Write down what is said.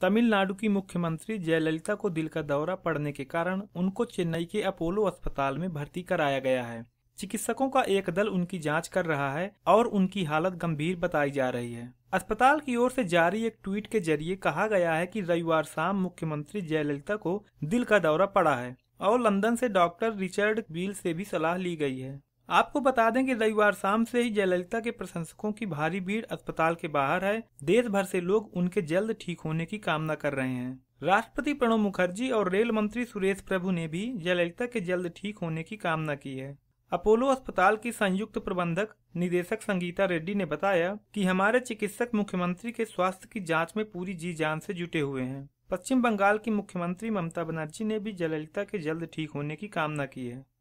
तमिलनाडु की मुख्यमंत्री जयललिता को दिल का दौरा पड़ने के कारण उनको चेन्नई के अपोलो अस्पताल में भर्ती कराया गया है चिकित्सकों का एक दल उनकी जांच कर रहा है और उनकी हालत गंभीर बताई जा रही है अस्पताल की ओर से जारी एक ट्वीट के जरिए कहा गया है कि रविवार शाम मुख्यमंत्री जयललिता को दिल का दौरा पड़ा है और लंदन से डॉक्टर रिचर्ड बील से भी सलाह ली गई है आपको बता दें कि रविवार शाम से ही जयललिता के प्रशंसकों की भारी भीड़ अस्पताल के बाहर है देश भर से लोग उनके जल्द ठीक होने की कामना कर रहे हैं राष्ट्रपति प्रणब मुखर्जी और रेल मंत्री सुरेश प्रभु ने भी जयललिता के जल्द ठीक होने की कामना की है अपोलो अस्पताल की संयुक्त प्रबंधक निदेशक संगीता रेड्डी ने बताया कि हमारे चिकित्सक मुख्यमंत्री के स्वास्थ्य की जांच में पूरी जी जान से जुटे हुए हैं पश्चिम बंगाल की मुख्यमंत्री ममता बनर्जी ने भी जयललिता के जल्द ठीक होने की कामना की है